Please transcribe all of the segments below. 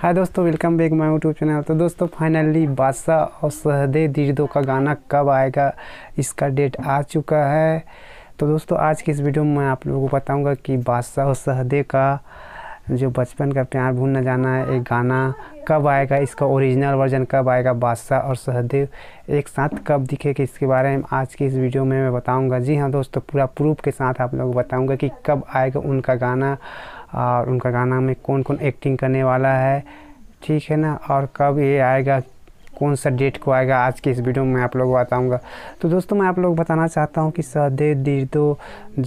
हाय दोस्तों welcome back my YouTube channel तो दोस्तों फाइनली बादशाह और सहदे दीर्दो का गाना कब आएगा इसका डेट आ चुका है तो दोस्तों आज की इस वीडियो में मैं आप लोगों को बताऊंगा कि बादशाह और सहदे का जो बचपन का प्यार भूल न जाना है एक गाना कब आएगा इसका ओरिजिनल वर्जन कब आएगा बादशाह और सहदेव एक साथ कब दिखेगा इसके बारे में आज की इस वीडियो में मैं बताऊंगा जी हाँ दोस्तों पूरा प्रूफ के साथ आप लोग बताऊंगा कि कब आएगा उनका गाना और उनका गाना में कौन कौन एक्टिंग करने वाला है ठीक है ना और कब ये आएगा कौन सा डेट को आएगा आज के इस वीडियो में मैं आप लोग बताऊँगा तो दोस्तों मैं आप लोग बताना चाहता हूँ कि सहदेव दीर्दो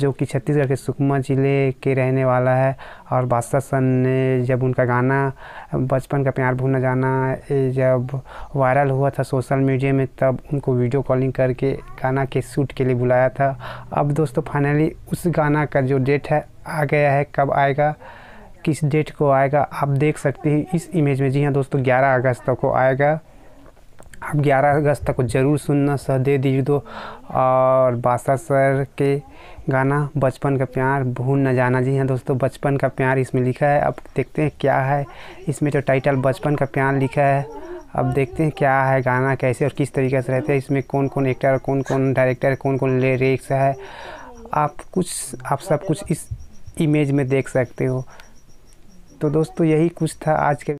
जो कि छत्तीसगढ़ के सुकमा ज़िले के रहने वाला है और बादशाह सन ने जब उनका गाना बचपन का प्यार भूना जाना जब वायरल हुआ था सोशल मीडिया में तब उनको वीडियो कॉलिंग करके गाना के शूट के लिए बुलाया था अब दोस्तों फाइनली उस गाना का जो डेट है आ गया है कब आएगा किस डेट को आएगा आप देख सकते हैं इस इमेज में जी हाँ दोस्तों 11 अगस्त को आएगा आप 11 अगस्त तक ज़रूर सुनना सदे दीर दो तो। और बादशाह सर के गाना बचपन का प्यार भून न जाना जी हाँ दोस्तों बचपन का प्यार इसमें लिखा है अब देखते हैं क्या है इसमें जो टाइटल बचपन का प्यार लिखा है अब देखते हैं क्या है गाना कैसे और किस तरीके से रहते हैं इसमें कौन कौन एक्टर कौन कौन डायरेक्टर कौन कौन लिरिक्स है आप कुछ आप सब कुछ इस इमेज में देख सकते हो तो दोस्तों यही कुछ था आज के